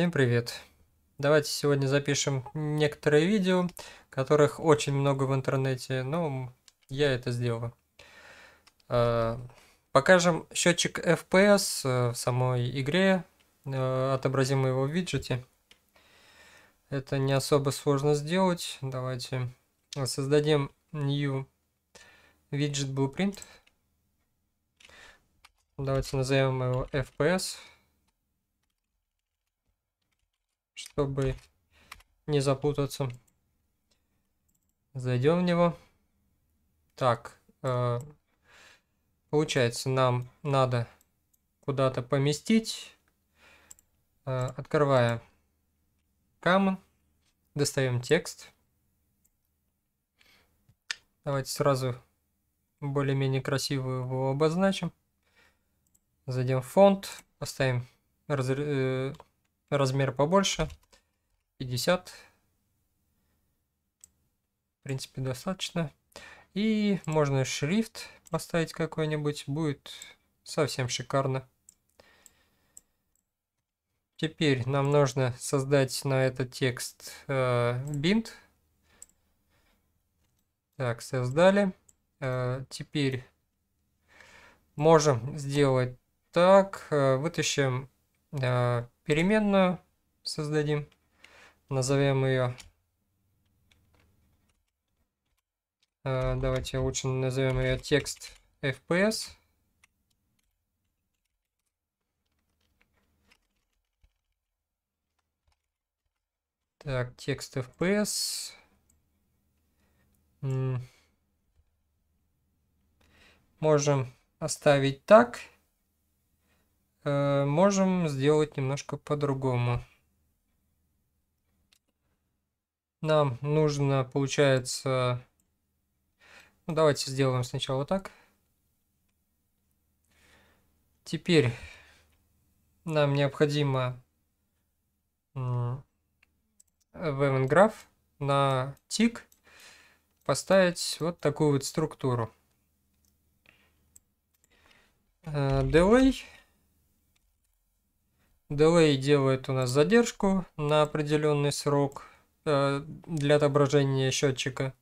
Всем привет! Давайте сегодня запишем некоторые видео, которых очень много в интернете, но я это сделаю. А, покажем счетчик FPS э, в самой игре, э, отобразим его в виджете. Это не особо сложно сделать. Давайте создадим new widget blueprint. Давайте назовем его FPS. чтобы не запутаться. Зайдем в него. Так, э, получается, нам надо куда-то поместить. Э, открывая камон, достаем текст. Давайте сразу более-менее красивую его обозначим. Зайдем в фонд, поставим разр... Э, размер побольше. 50. В принципе, достаточно. И можно шрифт поставить какой-нибудь. Будет совсем шикарно. Теперь нам нужно создать на этот текст э, бинт. Так, создали. Э, теперь можем сделать так. Э, вытащим э, переменную создадим. Назовем ее... Э, давайте лучше назовем ее текст FPS. Так, текст FPS. Можем оставить так. Э, можем сделать немножко по-другому. Нам нужно, получается... Ну, давайте сделаем сначала так. Теперь нам необходимо в граф на тик поставить вот такую вот структуру. Э, delay Delay делает у нас задержку на определенный срок э, для отображения счетчика.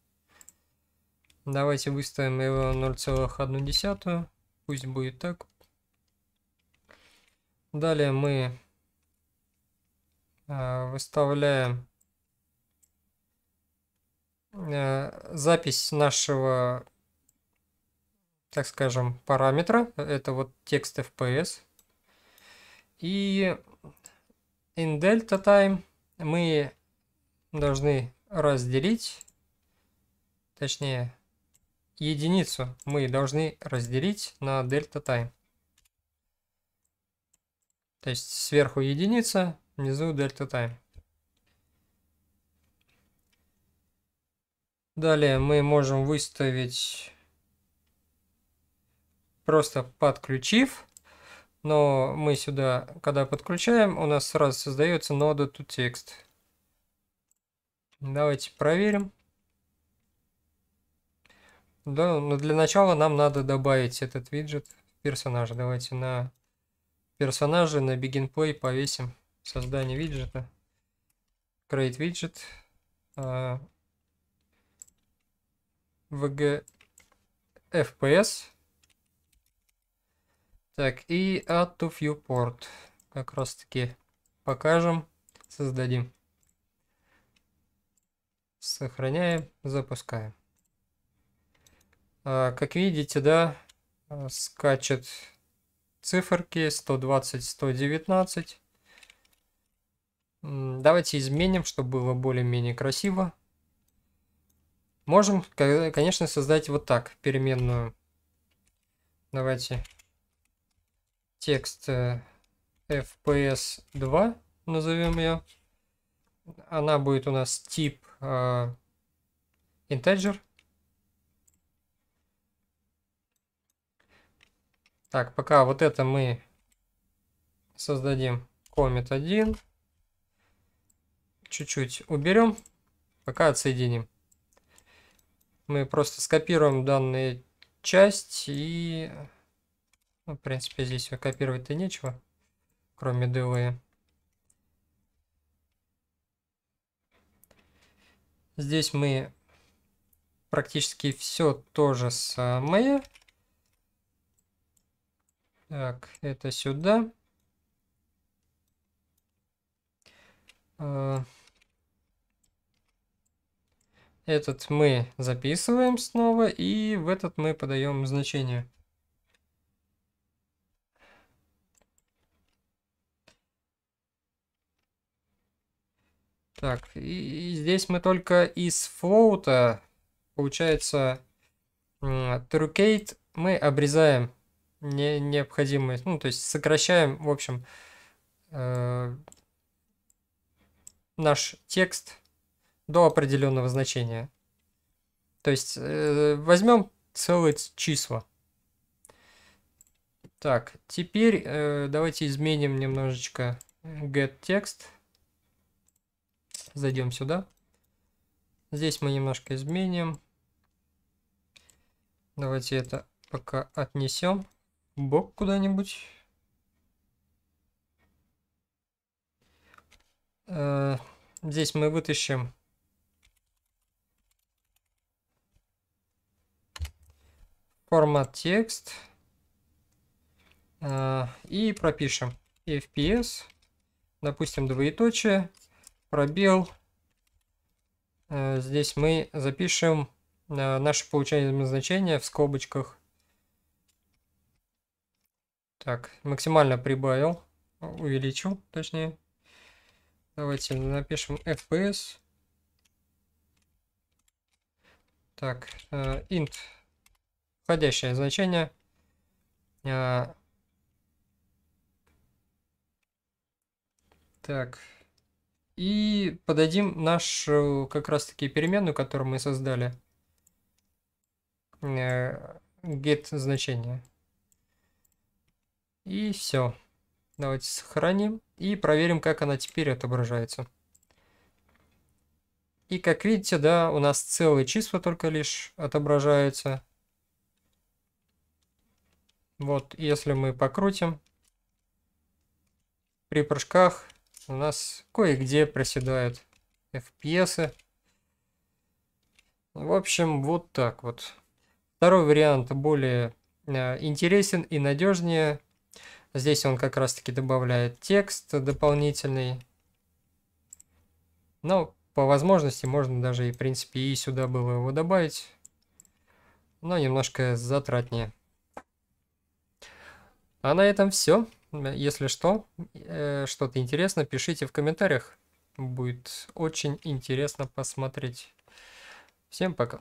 Давайте выставим его 0,1. Пусть будет так. Далее мы э, выставляем э, запись нашего, так скажем, параметра. Это вот текст FPS. И in delta time мы должны разделить, точнее, единицу мы должны разделить на delta time. То есть сверху единица, внизу delta time. Далее мы можем выставить, просто подключив но мы сюда, когда подключаем, у нас сразу создается нода toText. Давайте проверим. Да, но ну, для начала нам надо добавить этот виджет персонажа. Давайте на персонаже на Begin Play повесим создание виджета. Create виджет. А, VG FPS. Так, и add to viewport. Как раз таки покажем, создадим. Сохраняем, запускаем. А, как видите, да, а, скачет циферки 120, 119. Давайте изменим, чтобы было более-менее красиво. Можем, конечно, создать вот так, переменную. Давайте текст э, FPS 2, назовем ее. Она будет у нас тип э, integer. Так, пока вот это мы создадим commit 1. Чуть-чуть уберем, пока отсоединим. Мы просто скопируем данные часть и ну, в принципе, здесь копировать-то нечего, кроме DOE. Здесь мы практически все то же самое. Так, это сюда. А, этот мы записываем снова, и в этот мы подаем значение. Так, и, и здесь мы только из флоута, получается, trucate мы обрезаем не, необходимые, ну, то есть сокращаем, в общем, э, наш текст до определенного значения. То есть э, возьмем целые числа. Так, теперь э, давайте изменим немножечко э, get текст. Зайдем сюда. Здесь мы немножко изменим. Давайте это пока отнесем. в Бок куда-нибудь. Э, здесь мы вытащим формат текст э, и пропишем FPS, допустим, двоеточие, пробел. Э, здесь мы запишем э, наше получаемое значение в скобочках. Так, максимально прибавил, увеличил, точнее. Давайте напишем FPS. Так, э, int, входящее значение. Так, и подадим нашу как раз таки переменную, которую мы создали, э, get значение. И все. Давайте сохраним и проверим, как она теперь отображается. И как видите, да, у нас целые числа только лишь отображаются. Вот, если мы покрутим, при прыжках у нас кое-где проседают FPS. В общем, вот так вот. Второй вариант более э, интересен и надежнее. Здесь он как раз-таки добавляет текст дополнительный. Но по возможности можно даже и, в принципе, и сюда было его добавить. Но немножко затратнее. А на этом все. Э, если что, э, что-то интересно, пишите в комментариях. Будет очень интересно посмотреть. Всем пока.